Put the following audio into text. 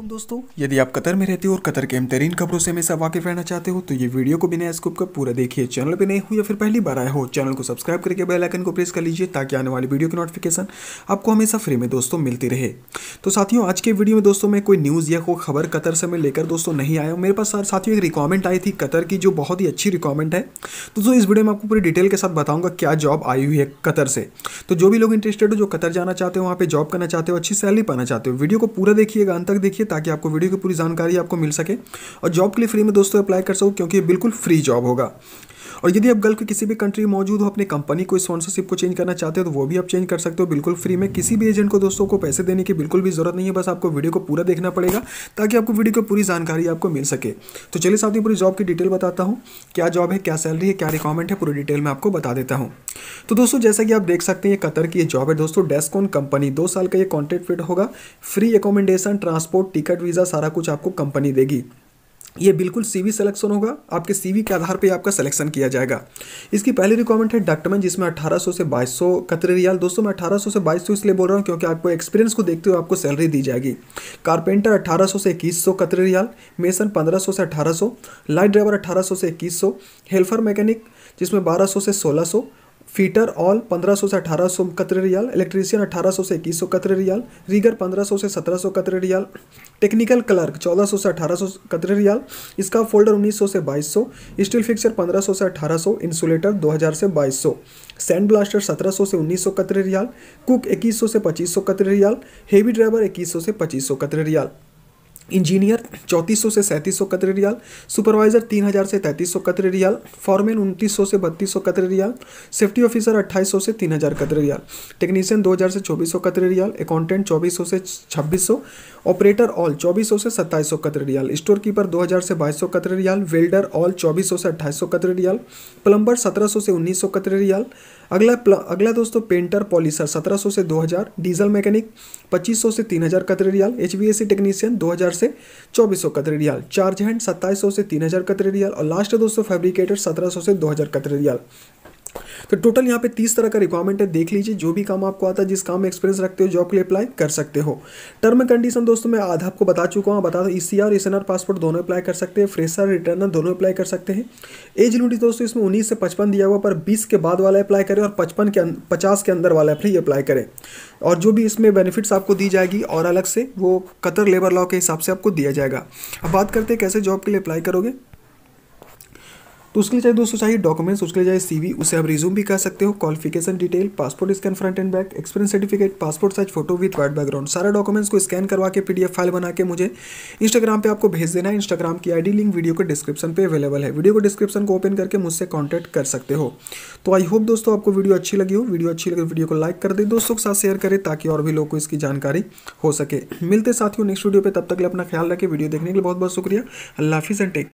दोस्तों यदि आप कतर में रहते हो और कतर के अमतरीन खबरों से हमेशा वाकिफ रहना चाहते हो तो ये वीडियो को बिना स्कूप का पूरा देखिए चैनल पर नए हो या फिर पहली बार आए हो चैनल को सब्सक्राइब करके बेल आइकन को प्रेस कर लीजिए ताकि आने वाली वीडियो की नोटिफिकेशन आपको हमेशा फ्री में दोस्तों मिलती रहे तो साथियों आज के वीडियो में दोस्तों में कोई न्यूज़ या कोई खबर कतर से मैं लेकर दोस्तों नहीं आया हूँ मेरे पास साथियों एक रिक्वायरमेंट आई थी कतर की जो बहुत ही अच्छी रिक्वायरमेंट है तो दोस्तों इस वीडियो में आपको पूरी डिटेल के साथ बताऊँगा क्या जॉब आई हुई है कतर से तो जो भी लोग इंटरेस्टेड हो जो कतर जाना चाहते हो वहाँ पर जॉब करना चाहते हो अच्छी सैलरी पाना चाहते हो वीडियो को पूरा देखिएगा अंत तक देखिए देखिए ताकि आपको वीडियो की पूरी जानकारी आपको मिल सके और जॉब के लिए फ्री में दोस्तों अप्लाई कर सको क्योंकि ये बिल्कुल फ्री जॉब होगा और यदि आप गल्फ के किसी भी कंट्री में मौजूद हो अपनी कंपनी को स्पॉन्सरशिप को चेंज करना चाहते हो तो वो भी आप चेंज कर सकते हो बिल्कुल फ्री में किसी भी एजेंट को दोस्तों को पैसे देने की बिल्कुल भी जरूरत नहीं है बस आपको वीडियो को पूरा देखना पड़ेगा ताकि आपको वीडियो की पूरी जानकारी आपको मिल सके तो चलिए ही पूरी जॉब की डिटेल बताता हूँ क्या जॉब है क्या सैलरी है क्या रिक्वायरमेंट है पूरी डिटेल में आपको बता देता हूँ तो दोस्तों जैसा कि आप देख सकते हैं ये कतर की जॉब है दोस्तों डेस्कॉन कंपनी दो साल का ये कॉन्ट्रैक्ट फिट होगा free accommodation transport ticket visa सारा कुछ आपको कंपनी देगी ये बिल्कुल सीवी सिलेक्शन होगा आपके सीवी के आधार पे आपका सिलेक्शन किया जाएगा इसकी पहली रिक्वायरमेंट है डॉक्यूमेंट जिसमें 1800 से 2200 कतरे रियाल दोस्तों मैं 1800 से 2200 इसलिए बोल रहा हूँ क्योंकि आपको एक्सपीरियंस को देखते हुए आपको सैलरी दी जाएगी कारपेंटर 1800 से 2100 कतरे रियाल मेसन 1500 से 1800 लाइट ड्राइवर 1800 से 2100 हेल्पर मैकेनिक जिसमें 1200 से 1600 फीटर ऑल 1500 से 1800 सौ कतरे रियाल इलेक्ट्रीशियन 1800 से 2100 कतरे रियाल रीगर 1500 से 1700 सौ कतरे रियाल टेक्निकल क्लर्क 1400 से 1800 सौ कतरे रियाल इसका फोल्डर 1900 से 2200 स्टील फिक्सर 1500 से 1800 इंसुलेटर 2000 से 2200 सैंड ब्लास्टर 1700 से 1900 सौ कतरे रियाल कुक 2100 से 2500 सौ कतरे रियाल हेवी ड्राइवर 2100 से 2500 सौ कतरे रियाल इंजीनियर चौंतीस से सैंतीस सौ कतरे रियाल सुपरवाइजर तीन हज़ार से तैंतीस सौ कतरे रियाल फॉरमैन उनतीस से बत्तीस सौ कतरे रियाल सेफ्टी ऑफिसर अट्ठाईस सौ से तीन हज़ार कतरे रियाल टेक्नीशियन दो हज़ार से चौबीस सौ कतरे रियाल अकाउंटेंट चौबीस सौ से छब्बीस सौ ऑपरेटर ऑल चौबीस सौ से सत्ताईस सौ कतरे रियाल स्टोर कीपर दो हज़ार से बाईस सौ कतरे रियाल वेल्डर ऑल चौबीस सौ से अट्ठाईस सौ कतरे रियाल प्लम्बर सत्रह सौ से उन्नीस सौ कतरे रियाल अगला अगला दोस्तों पेंटर पॉलिसर 1700 से 2000 डीजल मैकेनिक 2500 से 3000 हज़ार रियाल एच टेक्नीशियन 2000 से 2400 सौ रियाल चार्ज हैंड 2700 से 3000 हज़ार रियाल और लास्ट दोस्तों फैब्रिकेटर 1700 से 2000 हज़ार रियाल तो टोटल यहाँ पे तीस तरह का रिक्वायरमेंट है देख लीजिए जो भी काम आपको आता है जिस काम में एक्सपीरियंस रखते हो जॉब के लिए अप्लाई कर सकते हो टर्म एंड कंडीशन दोस्तों मैं आधा आपको बता चुका हूँ बता दो ई और एस पासपोर्ट दोनों अप्लाई कर सकते हैं फ्रेशर रिटर्नर दोनों अप्लाई कर सकते हैं एज लिमिट दोस्तों इसमें उन्नीस से पचपन दिया हुआ पर बीस के बाद वाला अप्लाई करें और पचपन के अं, पचास के अंदर वाला ही अप्लाई करें और जो भी इसमें बेनिफिट्स आपको दी जाएगी और अलग से वो कतर लेबर लॉ के हिसाब से आपको दिया जाएगा अब बात करते हैं कैसे जॉब के लिए अप्लाई करोगे तो उसके लिए चाहिए दोस्तों चाहिए डॉक्यूमेंट्स उसके लिए चाहिए सीवी उसे आप रिज्यूम भी कर सकते हो qualification detail passport scan front and back experience certificate passport size photo with white background सारा डॉक्यूमेंट्स को स्कैन करवा के पीडीएफ फाइल बना के मुझे इंस्टाग्राम पे आपको भेज देना है इंस्टाग्राम की आईडी लिंक वीडियो के डिस्क्रिप्शन पे अवेलेबल है वीडियो को डिस्क्रिप्शन को ओपन करके मुझसे कॉन्टैक्ट कर सकते हो तो आई होप दोस्तों आपको वीडियो अच्छी लगी हो वीडियो अच्छी लगी वीडियो को लाइक कर दे दोस्तों के साथ शेयर करें ताकि और भी लोग को इसकी जानकारी हो सके मिलते साथियों नेक्स्ट वीडियो पर तब तक अपना ख्याल रखें वीडियो देखने के लिए बहुत बहुत शुक्रिया अल्लाह हाफिज़ एंड टेक